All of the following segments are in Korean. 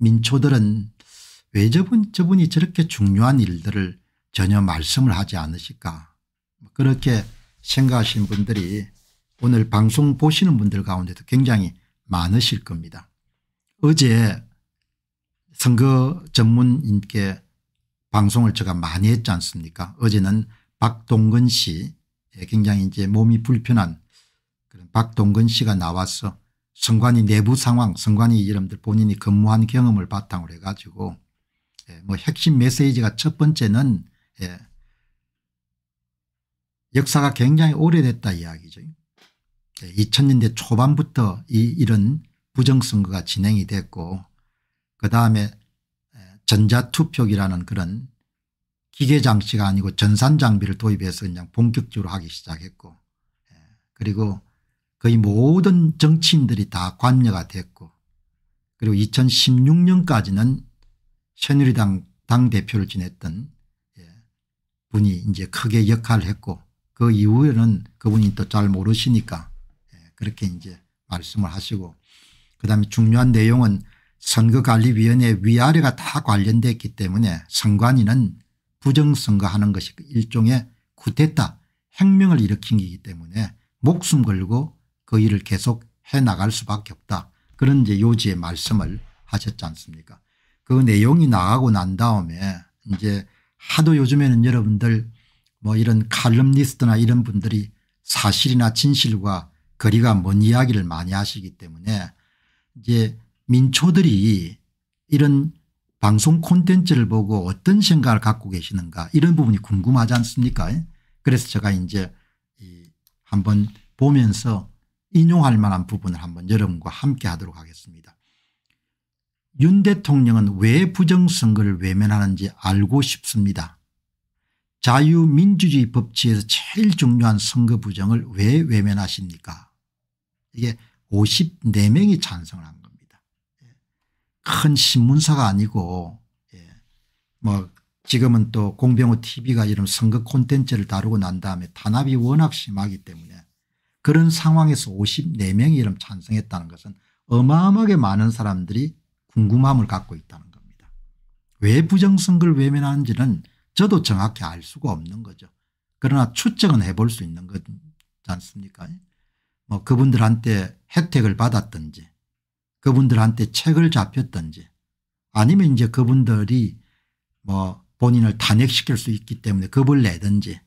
민초들은 왜 저분, 저분이 저렇게 중요한 일들을 전혀 말씀을 하지 않으실까 그렇게 생각하신 분들이 오늘 방송 보시는 분들 가운데도 굉장히 많으실 겁니다. 어제 선거 전문인께 방송을 제가 많이 했지 않습니까 어제는 박동근 씨 굉장히 이제 몸이 불편한 그런 박동근 씨가 나와서 선관이 내부 상황 선관이 여러분들 본인이 근무한 경험을 바탕으로 해가지고 예, 뭐 핵심 메시지가 첫 번째는 예, 역사가 굉장히 오래됐다 이야기죠. 2000년대 예, 초반부터 이 이런 부정선거가 진행이 됐고 그다음에 예, 전자투표기라는 그런 기계장치가 아니고 전산장비를 도입해서 그냥 본격적으로 하기 시작했고 예, 그리고 거의 모든 정치인들이 다 관여가 됐고 그리고 2016년까지는 새누리당 당대표를 지냈던 예, 분이 이제 크게 역할을 했고 그 이후에는 그분이 또 잘 모르시니까 예, 그렇게 이제 말씀을 하시고 그다음에 중요한 내용은 선거관리위원회 위아래가 다 관련됐기 때문에 선관위는 부정선거하는 것이 일종의 구테다 혁명을 일으킨 기 때문에 목숨 걸고 그 일을 계속 해나갈 수밖에 없다. 그런 이제 요지의 말씀을 하셨지 않습니까 그 내용이 나가고 난 다음에 이제 하도 요즘에는 여러분들 뭐 이런 칼럼니스트나 이런 분들이 사실이나 진실과 거리가 먼 이야기를 많이 하시기 때문에 이제 민초들이 이런 방송 콘텐츠를 보고 어떤 생각을 갖고 계시는가 이런 부분이 궁금하지 않습니까 그래서 제가 이제 한번 보면서 인용할 만한 부분을 한번 여러분과 함께 하도록 하겠습니다. 윤 대통령은 왜 부정선거를 외면하는지 알고 싶습니다. 자유민주주의 법치에서 제일 중요한 선거 부정을 왜 외면하십니까 이게 54명이 찬성을 한 겁니다. 예. 큰 신문사가 아니고 예. 뭐 지금은 또 공병호 tv가 이런 선거 콘텐츠를 다루고 난 다음에 단합이 워낙 심하기 때문에 그런 상황에서 54명이 이름 찬성했다는 것은 어마어마하게 많은 사람들이 궁금함을 갖고 있다는 겁니다. 왜 부정선거를 외면하는지는 저도 정확히 알 수가 없는 거죠. 그러나 추측은 해볼 수 있는 거지 않습니까 뭐 그분들한테 혜택을 받았든지 그분들한테 책을 잡혔든지 아니면 이제 그분들이 뭐 본인을 탄핵시킬 수 있기 때문에 겁을 내든지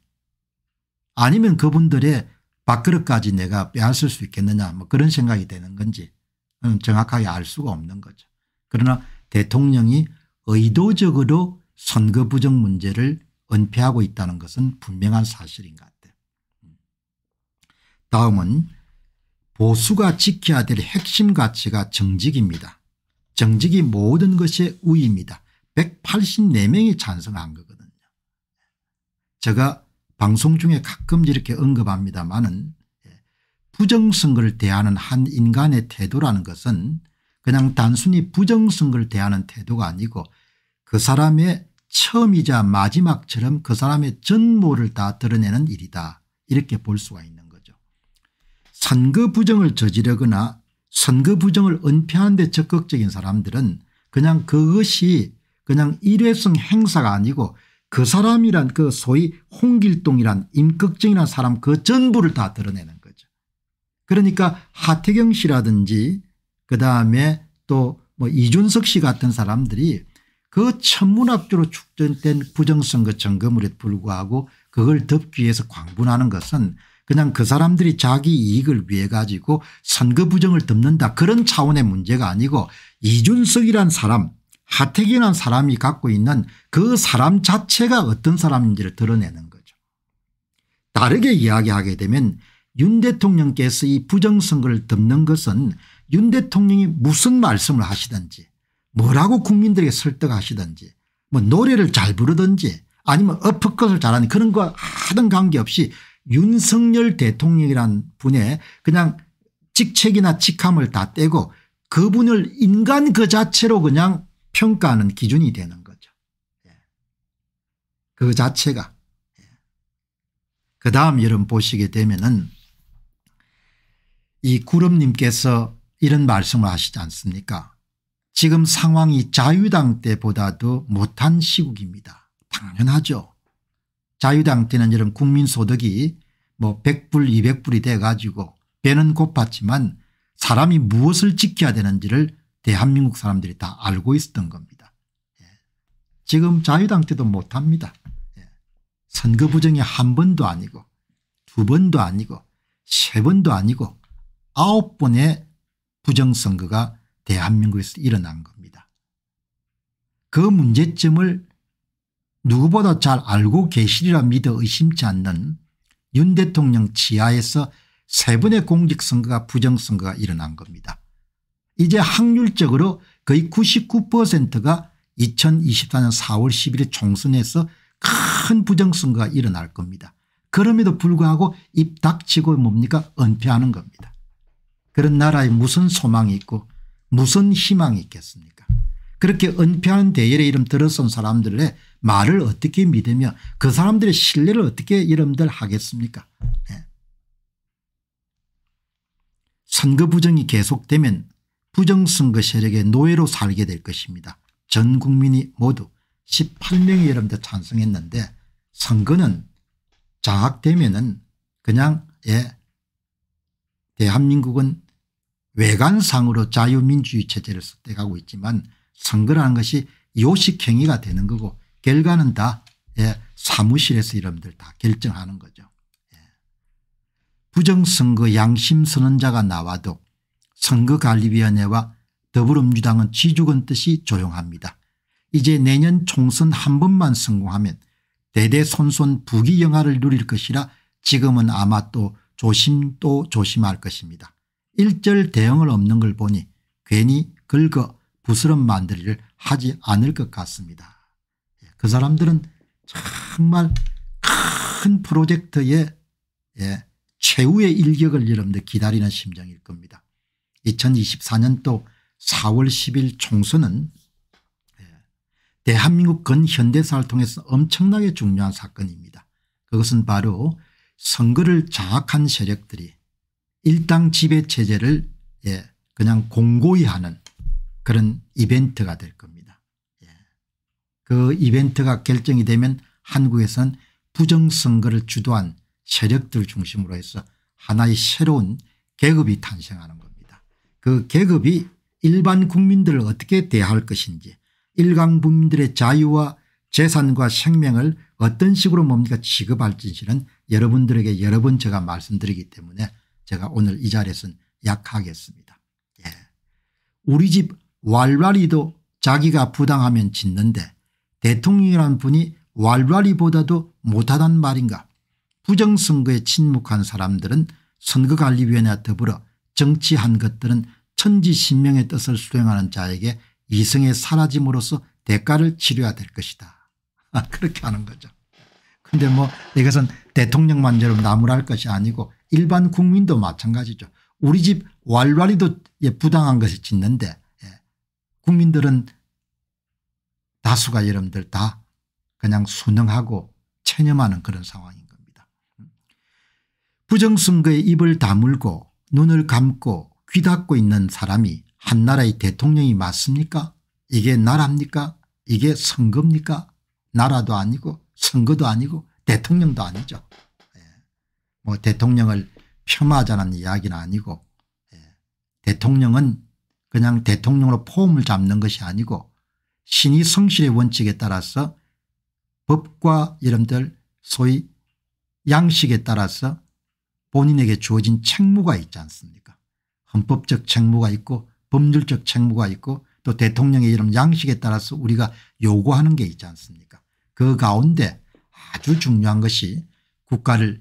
아니면 그분들의 밥그릇까지 내가 빼앗을 수 있겠느냐 뭐 그런 생각이 되는 건지 음, 정확하게 알 수가 없는 거죠. 그러나 대통령이 의도적으로 선거 부정 문제를 은폐하고 있다는 것은 분명한 사실인 것 같아요. 다음은 보수가 지켜야 될 핵심 가치가 정직입니다. 정직이 모든 것의 우위입니다. 184명이 찬성한 거거든요. 제가 방송 중에 가끔 이렇게 언급합니다마는 예, 부정선거를 대하는 한 인간의 태도라는 것은 그냥 단순히 부정선거를 대하는 태도가 아니고 그 사람의 처음이자 마지막처럼 그 사람의 전모를 다 드러내는 일이다 이렇게 볼 수가 있는 거죠. 선거 부정을 저지르거나 선거 부정을 은폐하는 데 적극적인 사람들은 그냥 그것이 그냥 일회성 행사가 아니고 그 사람이란 그 소위 홍길동이란 임꺽정이란 사람 그 전부를 다 드러내는 거죠. 그러니까 하태경 씨라든지 그다음에 또뭐 이준석 씨 같은 사람들이 그 천문학적으로 축전된 부정선거 점검에 불구하고 그걸 덮기 위해서 광분하는 것은 그냥 그 사람들이 자기 이익을 위해 가지고 선거 부정을 덮는다 그런 차원의 문제가 아니고 이준석이란 사람 하태기는 사람이 갖고 있는 그 사람 자체가 어떤 사람인지를 드러내는 거죠. 다르게 이야기하게 되면 윤 대통령께서 이 부정선거를 덮는 것은 윤 대통령이 무슨 말씀을 하시든지 뭐라고 국민들에게 설득하시든지 뭐 노래를 잘 부르든지 아니면 어퍼컷을 잘하는 그런 거 하든 관계없이 윤석열 대통령이란 분의 그냥 직책이나 직함을 다 떼고 그분을 인간 그 자체로 그냥 평가하는 기준이 되는 거죠. 예. 그 자체가. 예. 그 다음 여러분 보시게 되면은 이 구름님께서 이런 말씀을 하시지 않습니까 지금 상황이 자유당 때보다도 못한 시국입니다. 당연하죠. 자유당 때는 이런 국민소득이 뭐 100불 200불이 돼가지고 배는 고팠지만 사람이 무엇을 지켜야 되는지를 대한민국 사람들이 다 알고 있었던 겁니다. 예. 지금 자유당 때도 못합니다. 예. 선거 부정이 한 번도 아니고 두 번도 아니고 세 번도 아니고 아홉 번의 부정선거가 대한민국에서 일어난 겁니다. 그 문제점을 누구보다 잘 알고 계시리라 믿어 의심치 않는 윤 대통령 지하에서 세 번의 공직선거가 부정선거가 일어난 겁니다. 이제 확률적으로 거의 99%가 2024년 4월 10일에 총선에서 큰 부정선거가 일어날 겁니다. 그럼에도 불구하고 입 닥치고 뭡니까 은폐하는 겁니다. 그런 나라에 무슨 소망이 있고 무슨 희망이 있겠습니까 그렇게 은폐는 대열의 이름 들어선 사람들의 말을 어떻게 믿으며 그 사람들의 신뢰를 어떻게 여러분들 하겠습니까 네. 선거 부정이 계속되면 부정선거 세력의 노예로 살게 될 것입니다. 전 국민이 모두 18명이 여러분들 찬성했는데 선거는 장악되면은 그냥 예 대한민국은 외관상으로 자유민주주의 체제를 습득하고 있지만 선거라는 것이 요식행위가 되는 거고 결과는 다 예, 사무실에서 여러분들 다 결정하는 거죠. 예. 부정선거 양심선언자가 나와도 선거관리위원회와 더불어민주당은 지죽은 뜻이 조용합니다. 이제 내년 총선 한 번만 성공하면 대대손손 부귀영화를 누릴 것이라 지금은 아마 또 조심 또 조심할 것입니다. 일절 대응을 없는 걸 보니 괜히 긁어 부스럼 만들기를 하지 않을 것 같습니다. 예, 그 사람들은 정말 큰프로젝트에 예, 최후의 일격을 여러분들 기다리는 심정일 겁니다. 2024년도 4월 10일 총선은 예, 대한민국 근현대사를 통해서 엄청나게 중요한 사건입니다. 그것은 바로 선거를 장악한 세력들이 일당 지배체제를 예, 그냥 공고히 하는 그런 이벤트가 될 겁니다. 예. 그 이벤트가 결정이 되면 한국에선 부정선거를 주도한 세력들 중심으로 해서 하나의 새로운 계급이 탄생하는 겁니다. 그 계급이 일반 국민들을 어떻게 대할 것인지 일강 국민들의 자유와 재산과 생명을 어떤 식으로 뭡니까 취급할지는 여러분들에게 여러 번 제가 말씀드리기 때문에 제가 오늘 이 자리에서는 약하겠습니다. 예. 우리 집 왈왈이도 자기가 부당하면 짓는데 대통령이란 분이 왈왈이보다도 못하단 말인가. 부정선거에 침묵한 사람들은 선거관리위원회와 더불어 정치한 것들은 천지신명의 뜻을 수행하는 자에게 이성의 사라짐으로써 대가를 치료해야 될 것이다. 아, 그렇게 하는 거죠. 근데 뭐 이것은 대통령만 여러 나무랄 것이 아니고 일반 국민도 마찬가지죠. 우리 집 왈왈이도 부당한 것이 짓는데 예, 국민들은 다수가 여러분들 다 그냥 순응하고 체념하는 그런 상황인 겁니다. 부정선거에 입을 다물고 눈을 감고 귀 닫고 있는 사람이 한나라의 대통령이 맞습니까? 이게 나라입니까? 이게 선거입니까? 나라도 아니고 선거도 아니고 대통령도 아니죠. 예. 뭐 대통령을 폄하자는 이야기는 아니고 예. 대통령은 그냥 대통령으로 포음을 잡는 것이 아니고 신이 성실의 원칙에 따라서 법과 이름들 소위 양식에 따라서 본인에게 주어진 책무가 있지 않습니까 헌법적 책무가 있고 법률적 책무가 있고 또 대통령의 이런 양식에 따라서 우리가 요구하는 게 있지 않습니까 그 가운데 아주 중요한 것이 국가를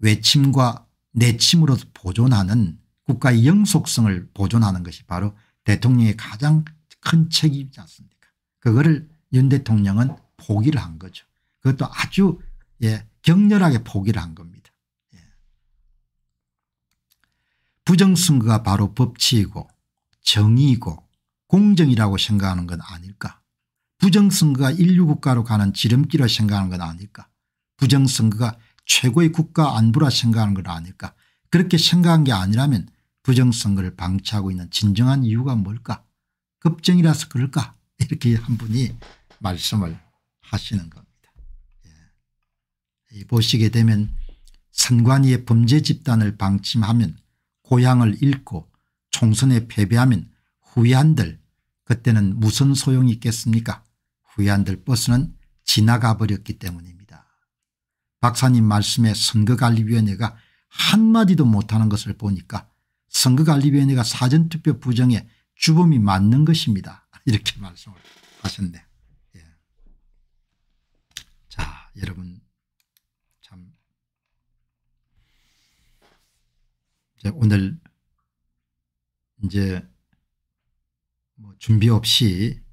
외침과 내침으로 보존하는 국가의 영속성을 보존하는 것이 바로 대통령의 가장 큰 책임이지 않습니까 그거를 윤 대통령은 포기를 한 거죠. 그것도 아주 예, 격렬하게 포기를 한 겁니다. 부정선거가 바로 법치이고 정의이고 공정이라고 생각하는 건 아닐까 부정선거가 인류국가로 가는 지름길을 생각하는 건 아닐까 부정선거가 최고의 국가 안보라 생각하는 건 아닐까 그렇게 생각한 게 아니라면 부정선거를 방치하고 있는 진정한 이유가 뭘까 급정이라서 그럴까 이렇게 한 분이 말씀을 하시는 겁니다. 예. 보시게 되면 선관위의 범죄 집단을 방침하면 고향을 잃고 총선에 패배하면 후회한들 그때는 무슨 소용이 있겠습니까 후회한들 버스는 지나가 버렸기 때문입니다. 박사님 말씀에 선거관리위원회가 한마디도 못하는 것을 보니까 선거관리위원회가 사전투표 부정에 주범이 맞는 것입니다. 이렇게 말씀을 하셨네요. 예. 자 여러분 오늘 이제 뭐 준비 없이